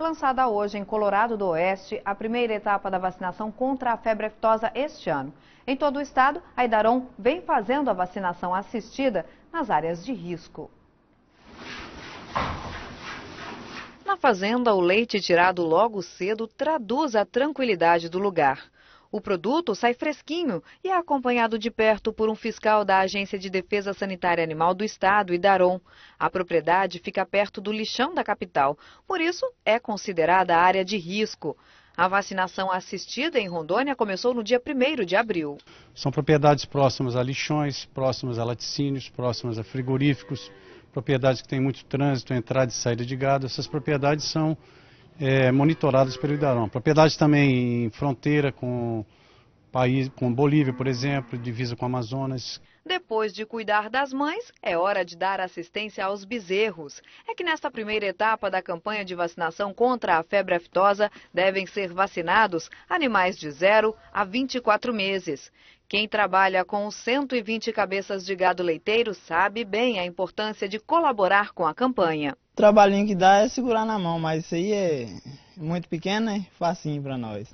lançada hoje em Colorado do Oeste a primeira etapa da vacinação contra a febre aftosa este ano. Em todo o estado, a Idaron vem fazendo a vacinação assistida nas áreas de risco. Na fazenda, o leite tirado logo cedo traduz a tranquilidade do lugar. O produto sai fresquinho e é acompanhado de perto por um fiscal da Agência de Defesa Sanitária Animal do Estado, Idaron. A propriedade fica perto do lixão da capital, por isso é considerada área de risco. A vacinação assistida em Rondônia começou no dia 1 de abril. São propriedades próximas a lixões, próximas a laticínios, próximas a frigoríficos, propriedades que têm muito trânsito, entrada e saída de gado. Essas propriedades são é, monitoradas pelo Idarão. Propriedade também em fronteira com país com Bolívia, por exemplo, divisa com Amazonas. Depois de cuidar das mães, é hora de dar assistência aos bezerros. É que nesta primeira etapa da campanha de vacinação contra a febre aftosa, devem ser vacinados animais de 0 a 24 meses. Quem trabalha com 120 cabeças de gado leiteiro sabe bem a importância de colaborar com a campanha. O trabalhinho que dá é segurar na mão, mas isso aí é muito pequeno, né? Facinho para nós.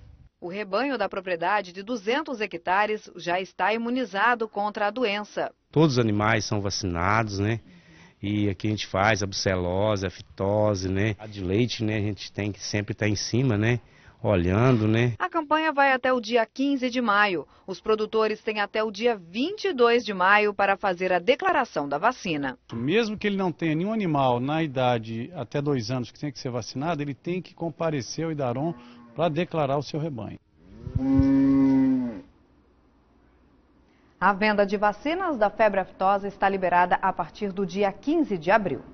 O rebanho da propriedade de 200 hectares já está imunizado contra a doença. Todos os animais são vacinados, né? E aqui a gente faz a brucelose, a fitose, né? A de leite, né? A gente tem que sempre estar tá em cima, né? olhando, né? A campanha vai até o dia 15 de maio. Os produtores têm até o dia 22 de maio para fazer a declaração da vacina. Mesmo que ele não tenha nenhum animal na idade até dois anos que tem que ser vacinado, ele tem que comparecer ao Idaron para declarar o seu rebanho. A venda de vacinas da febre aftosa está liberada a partir do dia 15 de abril.